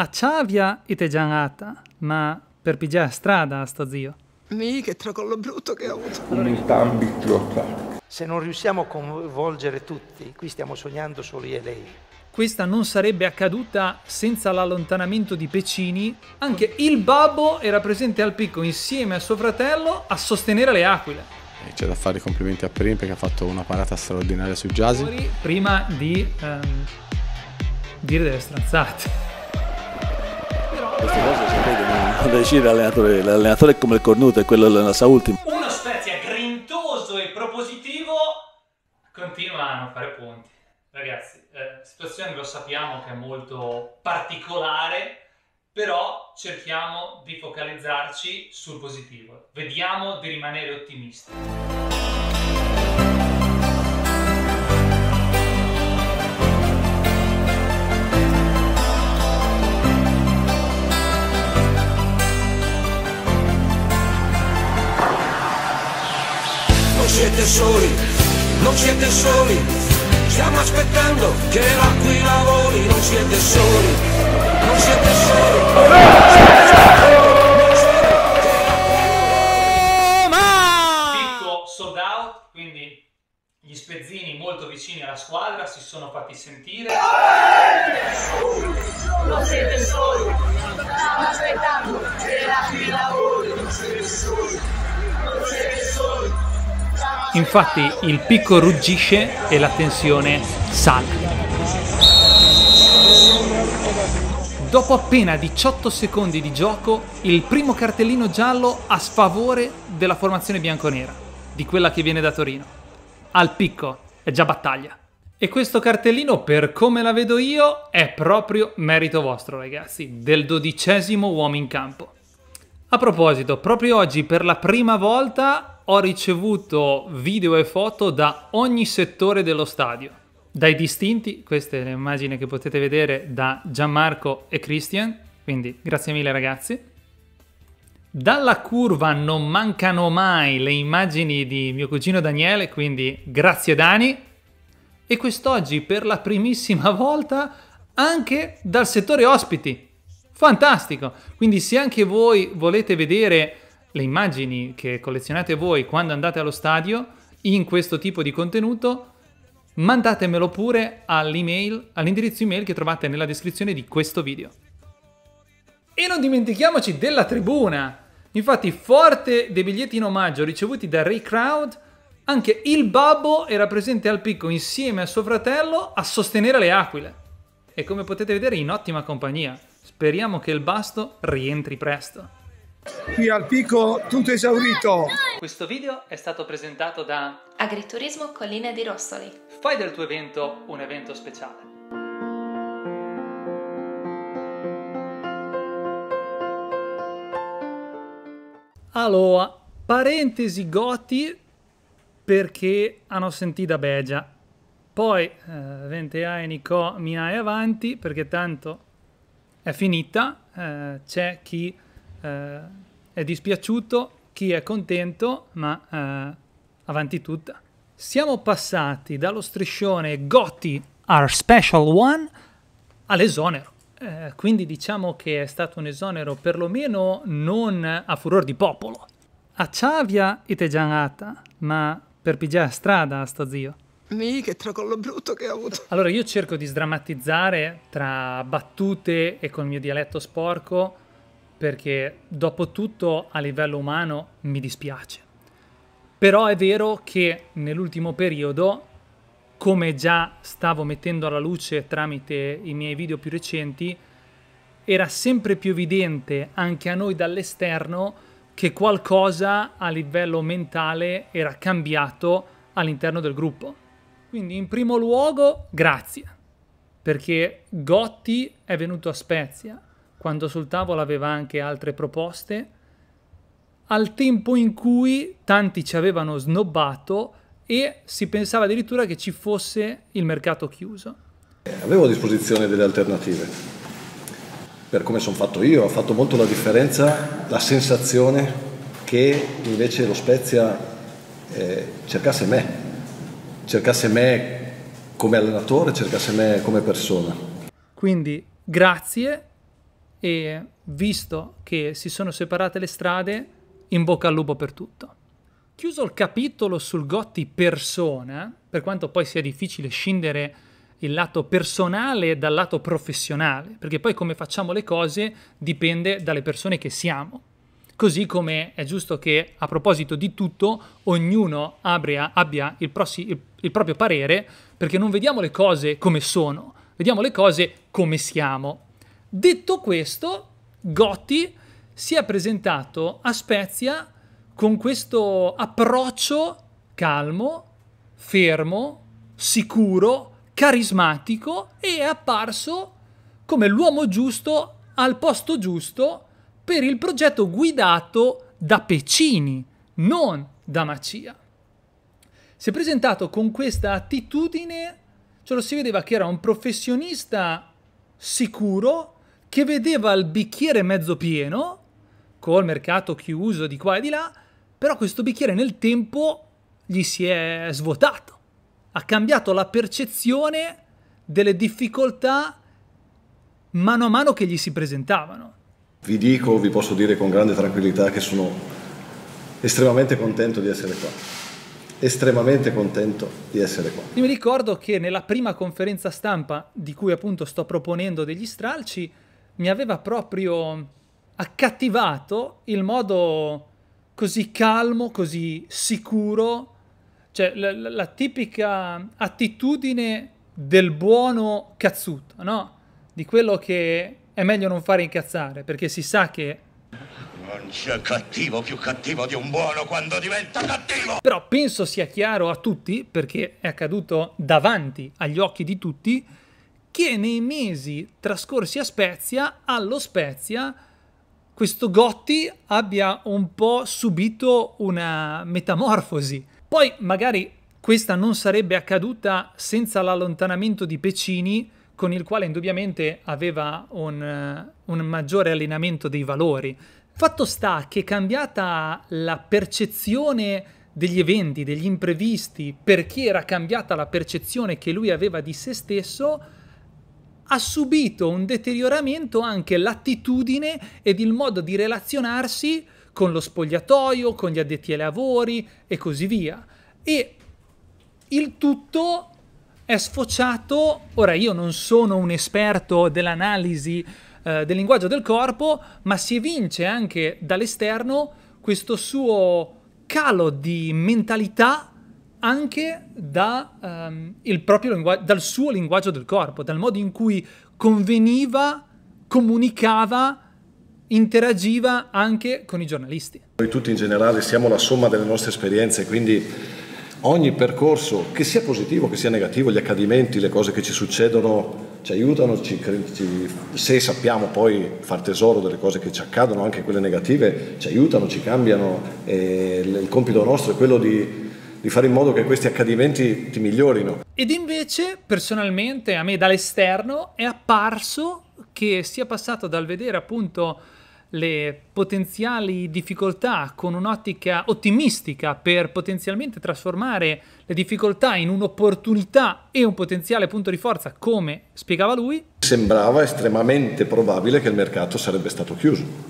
A acciavia e te gianata, ma per pigiare strada a sto zio. Mi che tracollo brutto che ho avuto. Umiltà ambiziosa. Se non riusciamo a coinvolgere tutti, qui stiamo sognando solo io e lei. Questa non sarebbe accaduta senza l'allontanamento di Pecini. Anche il babbo era presente al picco insieme a suo fratello a sostenere le aquile. C'è da fare i complimenti a Prim perché ha fatto una parata straordinaria su Jasi. Prima di ehm, dire delle stronzate. Queste cose sapete, cioè, non decide l'allenatore, l'allenatore è come il cornuto, è quello della sua ultima. Uno Spezia grintoso e propositivo continua a non fare punti. Ragazzi, eh, situazione lo sappiamo che è molto particolare, però cerchiamo di focalizzarci sul positivo. Vediamo di rimanere ottimisti. siete soli, non siete soli, stiamo aspettando che qui lavori, non siete soli, non siete soli. Non siete soli. sold out, quindi gli spezzini molto vicini alla squadra si sono fatti sentire. Non siete soli, stiamo aspettando che la fila voli, non siete soli, non siete soli. Infatti il picco ruggisce e la tensione sale. Dopo appena 18 secondi di gioco, il primo cartellino giallo a sfavore della formazione bianconera, di quella che viene da Torino. Al picco è già battaglia. E questo cartellino, per come la vedo io, è proprio merito vostro, ragazzi, del dodicesimo uomo in campo. A proposito, proprio oggi per la prima volta ho ricevuto video e foto da ogni settore dello stadio, dai distinti, queste le immagini che potete vedere da Gianmarco e Christian, quindi grazie mille ragazzi. Dalla curva non mancano mai le immagini di mio cugino Daniele, quindi grazie Dani. E quest'oggi per la primissima volta anche dal settore ospiti. Fantastico! Quindi se anche voi volete vedere le immagini che collezionate voi quando andate allo stadio in questo tipo di contenuto, mandatemelo pure all'email, all'indirizzo email che trovate nella descrizione di questo video. E non dimentichiamoci della tribuna! Infatti, forte dei biglietti in omaggio ricevuti da Ray Crowd, anche il babbo era presente al picco insieme a suo fratello a sostenere le aquile. E come potete vedere in ottima compagnia. Speriamo che il basto rientri presto. Qui al picco tutto esaurito. Questo video è stato presentato da Agriturismo Colline di Rossoli. Fai del tuo evento un evento speciale. Allora, parentesi goti perché hanno sentito Begia. Poi eh, Ventea e Nico mi hai avanti perché tanto è finita. Eh, c'è chi eh, è dispiaciuto, chi è contento, ma eh, avanti tutta. Siamo passati dallo striscione Gotti Our Special One all'esonero. Eh, quindi diciamo che è stato un esonero perlomeno non a furor di popolo. A Ciavia e Tegianata, ma per pigiare strada a sto zio. Mi che tracollo brutto che ha avuto. Allora io cerco di sdrammatizzare tra battute e col mio dialetto sporco perché dopo tutto a livello umano mi dispiace. Però è vero che nell'ultimo periodo, come già stavo mettendo alla luce tramite i miei video più recenti, era sempre più evidente anche a noi dall'esterno che qualcosa a livello mentale era cambiato all'interno del gruppo. Quindi in primo luogo grazie, perché Gotti è venuto a Spezia, quando sul tavolo aveva anche altre proposte, al tempo in cui tanti ci avevano snobbato e si pensava addirittura che ci fosse il mercato chiuso. Avevo a disposizione delle alternative. Per come sono fatto io, ha fatto molto la differenza la sensazione che invece lo Spezia eh, cercasse me, cercasse me come allenatore, cercasse me come persona. Quindi grazie e visto che si sono separate le strade, in bocca al lupo per tutto. Chiuso il capitolo sul Gotti persona, per quanto poi sia difficile scindere il lato personale dal lato professionale, perché poi come facciamo le cose dipende dalle persone che siamo. Così come è giusto che, a proposito di tutto, ognuno abbia, abbia il, prossi, il, il proprio parere, perché non vediamo le cose come sono, vediamo le cose come siamo, Detto questo, Gotti si è presentato a Spezia con questo approccio calmo, fermo, sicuro, carismatico e è apparso come l'uomo giusto al posto giusto per il progetto guidato da Pecini, non da Macia. Si è presentato con questa attitudine, ce lo si vedeva che era un professionista sicuro, che vedeva il bicchiere mezzo pieno, col mercato chiuso di qua e di là, però questo bicchiere nel tempo gli si è svuotato, ha cambiato la percezione delle difficoltà mano a mano che gli si presentavano. Vi dico, vi posso dire con grande tranquillità che sono estremamente contento di essere qua. Estremamente contento di essere qua. Io mi ricordo che nella prima conferenza stampa di cui appunto sto proponendo degli stralci, mi aveva proprio accattivato il modo così calmo, così sicuro, cioè la, la, la tipica attitudine del buono cazzuto, no? Di quello che è meglio non fare incazzare, perché si sa che... Non c'è cattivo più cattivo di un buono quando diventa cattivo! Però penso sia chiaro a tutti, perché è accaduto davanti agli occhi di tutti, che nei mesi trascorsi a Spezia, allo Spezia, questo Gotti abbia un po' subito una metamorfosi. Poi magari questa non sarebbe accaduta senza l'allontanamento di Pecini, con il quale indubbiamente aveva un, eh, un maggiore allenamento dei valori. Fatto sta che cambiata la percezione degli eventi, degli imprevisti, perché era cambiata la percezione che lui aveva di se stesso, ha subito un deterioramento anche l'attitudine ed il modo di relazionarsi con lo spogliatoio, con gli addetti ai lavori e così via. E il tutto è sfociato, ora io non sono un esperto dell'analisi eh, del linguaggio del corpo, ma si evince anche dall'esterno questo suo calo di mentalità anche da, um, lingua- dal suo linguaggio del corpo, dal modo in cui conveniva, comunicava, interagiva anche con i giornalisti. Noi tutti in generale siamo la somma delle nostre esperienze, quindi ogni percorso, che sia positivo, che sia negativo, gli accadimenti, le cose che ci succedono, ci aiutano, ci, ci, se sappiamo poi far tesoro delle cose che ci accadono, anche quelle negative, ci aiutano, ci cambiano. il compito nostro è quello di di fare in modo che questi accadimenti ti migliorino. Ed invece, personalmente, a me dall'esterno è apparso che sia passato dal vedere appunto le potenziali difficoltà con un'ottica ottimistica per potenzialmente trasformare le difficoltà in un'opportunità e un potenziale punto di forza, come spiegava lui. Sembrava estremamente probabile che il mercato sarebbe stato chiuso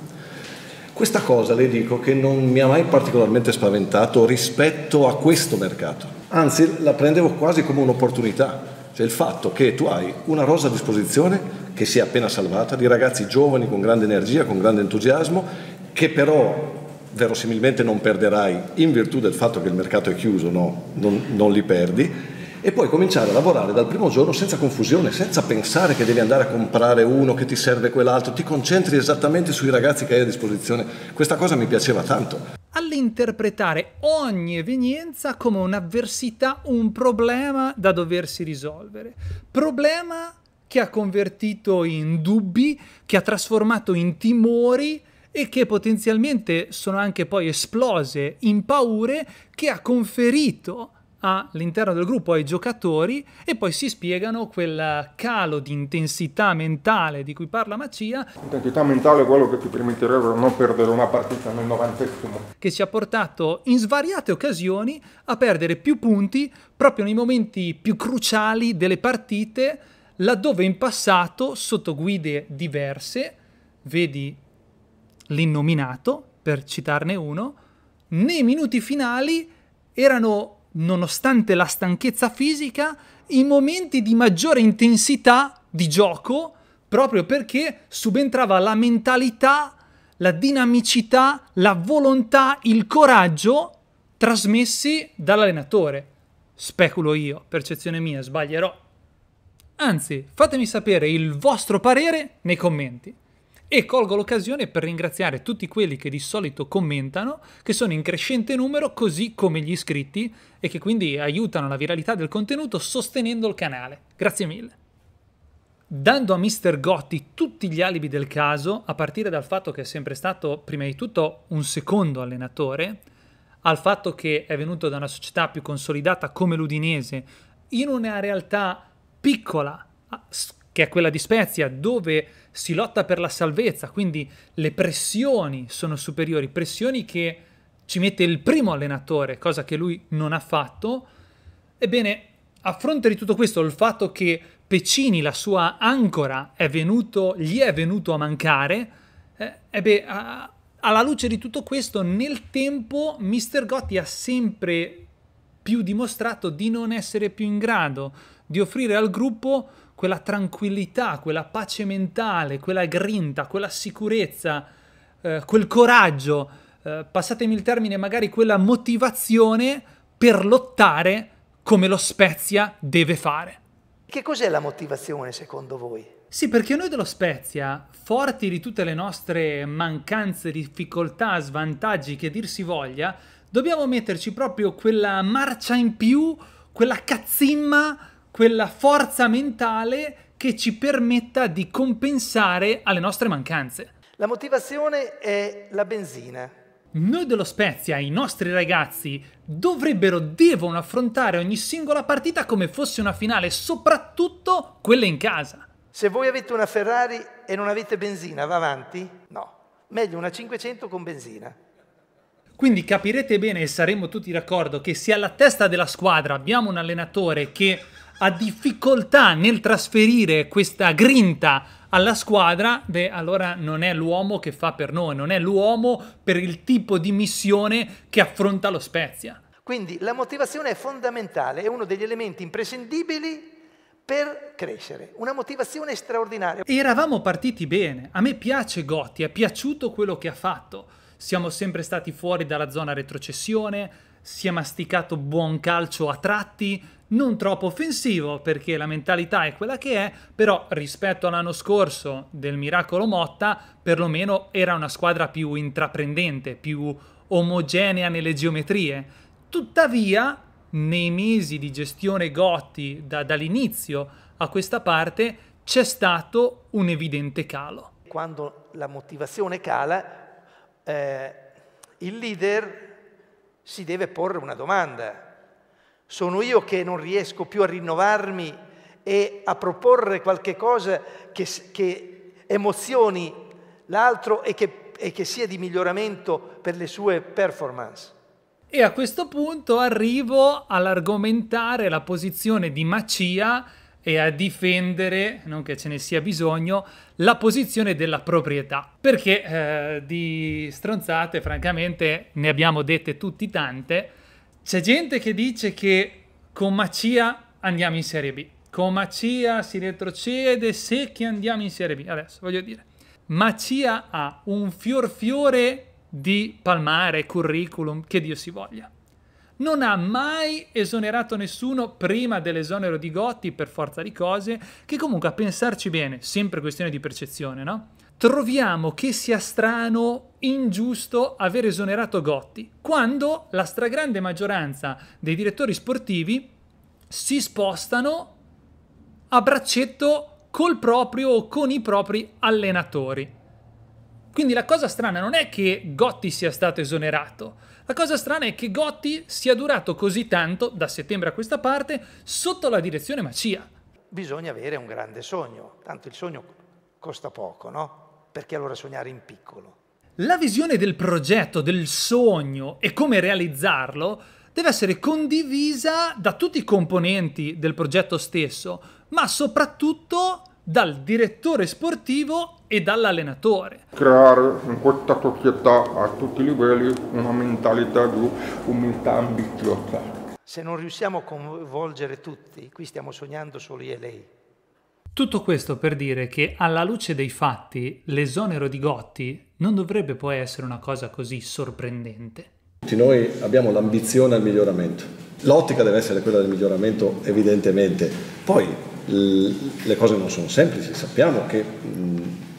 questa cosa le dico che non mi ha mai particolarmente spaventato rispetto a questo mercato, anzi la prendevo quasi come un'opportunità, cioè il fatto che tu hai una rosa a disposizione che si è appena salvata, di ragazzi giovani con grande energia, con grande entusiasmo, che però verosimilmente non perderai in virtù del fatto che il mercato è chiuso, no? non, non li perdi e poi cominciare a lavorare dal primo giorno senza confusione, senza pensare che devi andare a comprare uno, che ti serve quell'altro, ti concentri esattamente sui ragazzi che hai a disposizione. Questa cosa mi piaceva tanto. All'interpretare ogni evenienza come un'avversità, un problema da doversi risolvere. Problema che ha convertito in dubbi, che ha trasformato in timori, e che potenzialmente sono anche poi esplose in paure che ha conferito all'interno del gruppo ai giocatori e poi si spiegano quel calo di intensità mentale di cui parla Macia. Intensità mentale è quello che ti permetterebbe di non perdere una partita nel 90 che ci ha portato in svariate occasioni a perdere più punti proprio nei momenti più cruciali delle partite laddove in passato sotto guide diverse, vedi l'innominato per citarne uno, nei minuti finali erano nonostante la stanchezza fisica, i momenti di maggiore intensità di gioco, proprio perché subentrava la mentalità, la dinamicità, la volontà, il coraggio trasmessi dall'allenatore. Speculo io, percezione mia, sbaglierò. Anzi, fatemi sapere il vostro parere nei commenti. E colgo l'occasione per ringraziare tutti quelli che di solito commentano, che sono in crescente numero, così come gli iscritti, e che quindi aiutano la viralità del contenuto sostenendo il canale. Grazie mille. Dando a Mr. Gotti tutti gli alibi del caso, a partire dal fatto che è sempre stato prima di tutto un secondo allenatore, al fatto che è venuto da una società più consolidata come l'Udinese, in una realtà piccola, che è quella di Spezia, dove si lotta per la salvezza, quindi le pressioni sono superiori, pressioni che ci mette il primo allenatore, cosa che lui non ha fatto. Ebbene, a fronte di tutto questo, il fatto che Pecini, la sua ancora, è venuto, gli è venuto a mancare, eh, ebbe, a, alla luce di tutto questo, nel tempo, Mr. Gotti ha sempre più dimostrato di non essere più in grado di offrire al gruppo quella tranquillità, quella pace mentale, quella grinta, quella sicurezza, eh, quel coraggio, eh, passatemi il termine, magari quella motivazione per lottare come lo Spezia deve fare. Che cos'è la motivazione secondo voi? Sì, perché noi dello Spezia, forti di tutte le nostre mancanze, difficoltà, svantaggi che dir si voglia, dobbiamo metterci proprio quella marcia in più, quella cazzimma, quella forza mentale che ci permetta di compensare alle nostre mancanze. La motivazione è la benzina. Noi dello Spezia, i nostri ragazzi, dovrebbero, devono affrontare ogni singola partita come fosse una finale, soprattutto quella in casa. Se voi avete una Ferrari e non avete benzina, va avanti? No, meglio una 500 con benzina. Quindi capirete bene e saremo tutti d'accordo che se alla testa della squadra abbiamo un allenatore che ha difficoltà nel trasferire questa grinta alla squadra, beh, allora non è l'uomo che fa per noi, non è l'uomo per il tipo di missione che affronta lo Spezia. Quindi la motivazione è fondamentale, è uno degli elementi imprescindibili per crescere, una motivazione straordinaria. E eravamo partiti bene, a me piace Gotti, è piaciuto quello che ha fatto. Siamo sempre stati fuori dalla zona retrocessione, si è masticato buon calcio a tratti, non troppo offensivo perché la mentalità è quella che è, però rispetto all'anno scorso del Miracolo Motta, perlomeno era una squadra più intraprendente, più omogenea nelle geometrie. Tuttavia, nei mesi di gestione Gotti da, dall'inizio a questa parte c'è stato un evidente calo. Quando la motivazione cala, eh, il leader si deve porre una domanda. Sono io che non riesco più a rinnovarmi e a proporre qualche cosa che, che emozioni l'altro e che, e che sia di miglioramento per le sue performance. E a questo punto arrivo all'argomentare la posizione di Macia e a difendere, non che ce ne sia bisogno, la posizione della proprietà. Perché eh, di stronzate, francamente, ne abbiamo dette tutti tante. C'è gente che dice che con Macia andiamo in Serie B. Con Macia si retrocede, secchi andiamo in Serie B. Adesso voglio dire, Macia ha un fior fiore di palmare, curriculum, che Dio si voglia non ha mai esonerato nessuno prima dell'esonero di Gotti per forza di cose, che comunque a pensarci bene, sempre questione di percezione, no? Troviamo che sia strano, ingiusto aver esonerato Gotti, quando la stragrande maggioranza dei direttori sportivi si spostano a braccetto col proprio o con i propri allenatori. Quindi la cosa strana non è che Gotti sia stato esonerato, la cosa strana è che Gotti sia durato così tanto, da settembre a questa parte, sotto la direzione Macia. Bisogna avere un grande sogno, tanto il sogno costa poco, no? Perché allora sognare in piccolo? La visione del progetto, del sogno e come realizzarlo deve essere condivisa da tutti i componenti del progetto stesso, ma soprattutto dal direttore sportivo e dall'allenatore. Creare in questa società a tutti i livelli una mentalità di umiltà ambiziosa. Se non riusciamo a coinvolgere tutti, qui stiamo sognando solo io e lei. Tutto questo per dire che alla luce dei fatti l'esonero di Gotti non dovrebbe poi essere una cosa così sorprendente. Tutti noi abbiamo l'ambizione al miglioramento. L'ottica deve essere quella del miglioramento evidentemente. Poi le cose non sono semplici, sappiamo che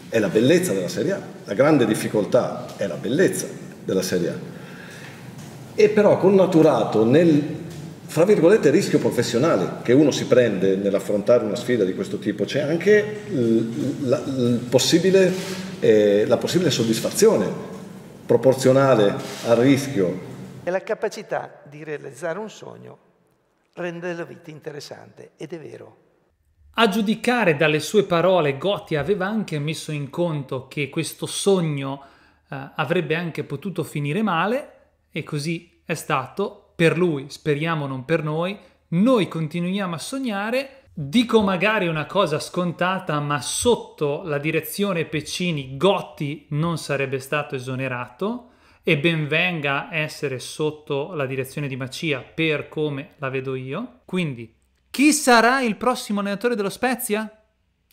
è la bellezza della Serie A, la grande difficoltà è la bellezza della Serie A. E però connaturato nel, fra virgolette, rischio professionale che uno si prende nell'affrontare una sfida di questo tipo, c'è anche la, la, possibile, eh, la possibile soddisfazione proporzionale al rischio. E la capacità di realizzare un sogno rende la vita interessante, ed è vero. A giudicare dalle sue parole, Gotti aveva anche messo in conto che questo sogno eh, avrebbe anche potuto finire male e così è stato. Per lui, speriamo non per noi, noi continuiamo a sognare. Dico magari una cosa scontata, ma sotto la direzione Pecini Gotti non sarebbe stato esonerato e ben venga essere sotto la direzione di Macia per come la vedo io. Quindi chi sarà il prossimo allenatore dello Spezia?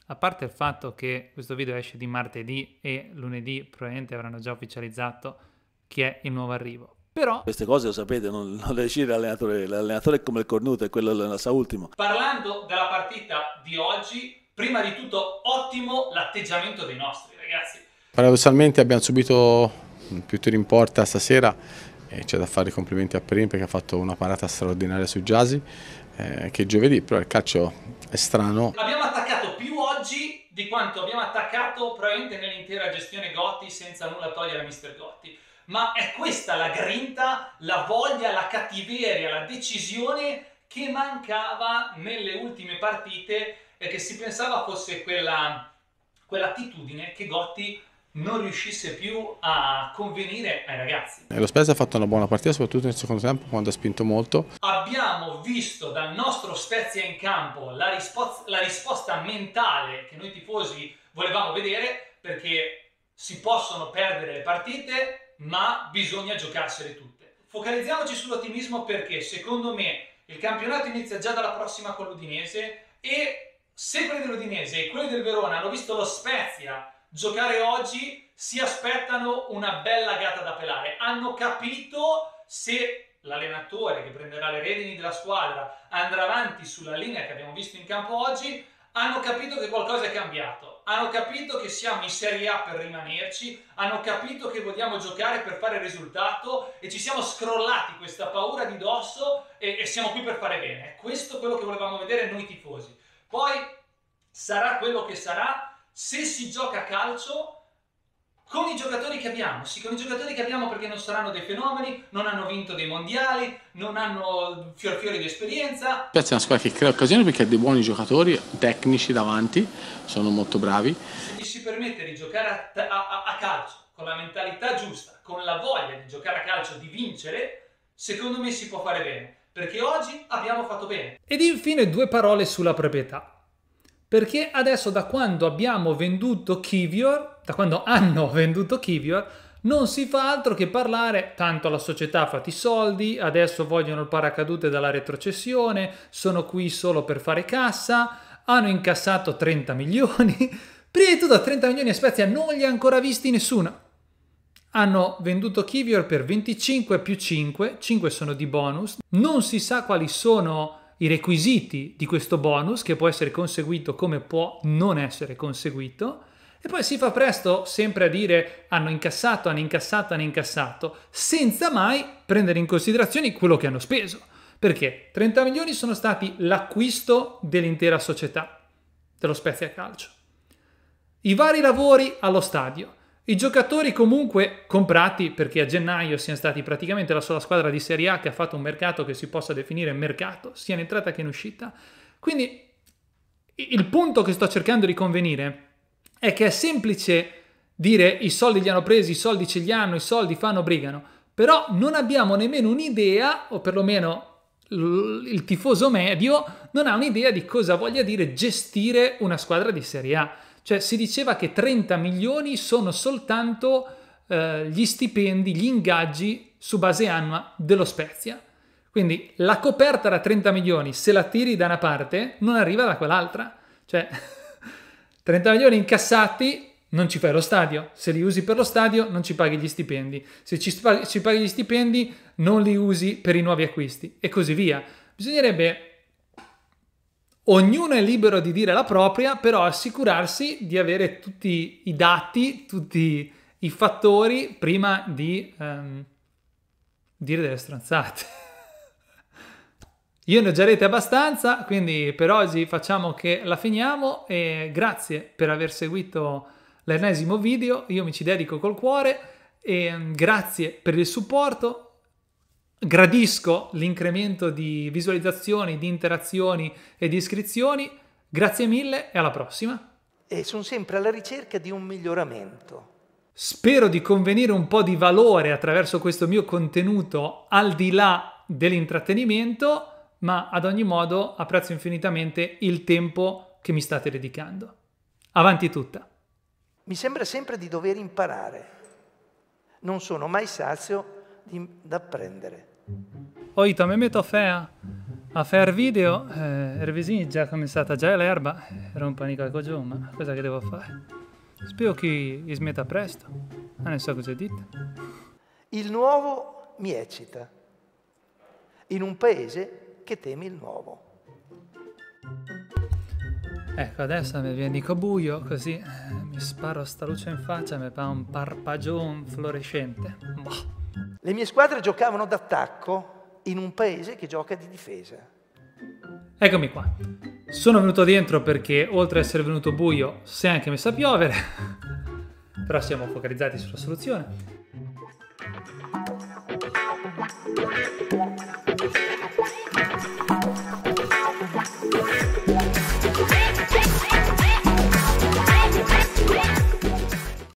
A parte il fatto che questo video esce di martedì e lunedì probabilmente avranno già ufficializzato chi è il nuovo arrivo. Però... Queste cose lo sapete, non, non le decide l'allenatore, l'allenatore è come il cornuto, è quello che la sa ultimo. Parlando della partita di oggi, prima di tutto ottimo l'atteggiamento dei nostri ragazzi. Paradossalmente abbiamo subito più tiri in porta stasera, e c'è da fare i complimenti a Perin perché ha fatto una parata straordinaria su Giasi, eh, che giovedì, però il calcio è strano. Abbiamo attaccato più oggi di quanto abbiamo attaccato probabilmente nell'intera gestione Gotti senza nulla togliere a Mister Gotti. Ma è questa la grinta, la voglia, la cattiveria, la decisione che mancava nelle ultime partite e che si pensava fosse quella quell'attitudine che Gotti non riuscisse più a convenire ai ragazzi. Eh, lo Spezia ha fatto una buona partita, soprattutto nel secondo tempo, quando ha spinto molto. Abbiamo visto dal nostro Spezia in campo la, risposta, la risposta mentale che noi tifosi volevamo vedere, perché si possono perdere le partite, ma bisogna giocarsele tutte. Focalizziamoci sull'ottimismo perché, secondo me, il campionato inizia già dalla prossima con l'Udinese e se quelli dell'Udinese e quelli del Verona hanno visto lo Spezia giocare oggi si aspettano una bella gatta da pelare. Hanno capito se l'allenatore che prenderà le redini della squadra andrà avanti sulla linea che abbiamo visto in campo oggi, hanno capito che qualcosa è cambiato, hanno capito che siamo in Serie A per rimanerci, hanno capito che vogliamo giocare per fare il risultato e ci siamo scrollati questa paura di dosso e, e siamo qui per fare bene. Questo è quello che volevamo vedere noi tifosi. Poi sarà quello che sarà, se si gioca a calcio con i giocatori che abbiamo, sì, con i giocatori che abbiamo perché non saranno dei fenomeni, non hanno vinto dei mondiali, non hanno fior fiori di esperienza. Piazza è una squadra che crea occasione perché ha dei buoni giocatori, tecnici davanti, sono molto bravi. Se gli si permette di giocare a, a, a calcio con la mentalità giusta, con la voglia di giocare a calcio, di vincere, secondo me si può fare bene, perché oggi abbiamo fatto bene. Ed infine due parole sulla proprietà. Perché adesso da quando abbiamo venduto Kivior, da quando hanno venduto Kivior, non si fa altro che parlare, tanto la società ha fatto i soldi, adesso vogliono il paracadute dalla retrocessione, sono qui solo per fare cassa, hanno incassato 30 milioni. Prima di tutto 30 milioni a Spezia non li ha ancora visti nessuno. Hanno venduto Kivior per 25 più 5, 5 sono di bonus, non si sa quali sono i requisiti di questo bonus che può essere conseguito come può non essere conseguito e poi si fa presto sempre a dire hanno incassato, hanno incassato, hanno incassato, senza mai prendere in considerazione quello che hanno speso. Perché 30 milioni sono stati l'acquisto dell'intera società, dello Spezia Calcio. I vari lavori allo stadio, i giocatori comunque comprati, perché a gennaio siano stati praticamente la sola squadra di Serie A che ha fatto un mercato che si possa definire mercato, sia in entrata che in uscita. Quindi il punto che sto cercando di convenire è che è semplice dire i soldi li hanno presi, i soldi ce li hanno, i soldi fanno, brigano, però non abbiamo nemmeno un'idea, o perlomeno il tifoso medio non ha un'idea di cosa voglia dire gestire una squadra di Serie A. Cioè si diceva che 30 milioni sono soltanto eh, gli stipendi, gli ingaggi su base annua dello Spezia. Quindi la coperta da 30 milioni, se la tiri da una parte, non arriva da quell'altra. Cioè 30 milioni incassati non ci fai lo stadio. Se li usi per lo stadio, non ci paghi gli stipendi. Se ci, paghi gli stipendi, non li usi per i nuovi acquisti e così via. Bisognerebbe Ognuno è libero di dire la propria, però assicurarsi di avere tutti i dati, tutti i fattori prima di ehm, dire delle stronzate. Io ne ho già rete abbastanza, quindi per oggi facciamo che la finiamo e grazie per aver seguito l'ennesimo video, io mi ci dedico col cuore e ehm, grazie per il supporto, Gradisco l'incremento di visualizzazioni, di interazioni e di iscrizioni. Grazie mille e alla prossima. E sono sempre alla ricerca di un miglioramento. Spero di convenire un po' di valore attraverso questo mio contenuto al di là dell'intrattenimento, ma ad ogni modo apprezzo infinitamente il tempo che mi state dedicando. Avanti tutta. Mi sembra sempre di dover imparare. Non sono mai sazio di, da apprendere. Oito, tu me metto fea a fare video, eh, Ervisini già cominciata già l'erba, eh, rompani calco giù, ma cosa che devo fare? Spero che smetta presto, ma ne so cosa dite. Il nuovo mi eccita, in un paese che teme il nuovo. Ecco, adesso mi viene dico buio, così eh, mi sparo sta luce in faccia, mi fa un parpagion fluorescente. Boh. Le mie squadre giocavano d'attacco in un paese che gioca di difesa. Eccomi qua. Sono venuto dentro perché oltre ad essere venuto buio si è anche messa a piovere, però siamo focalizzati sulla soluzione.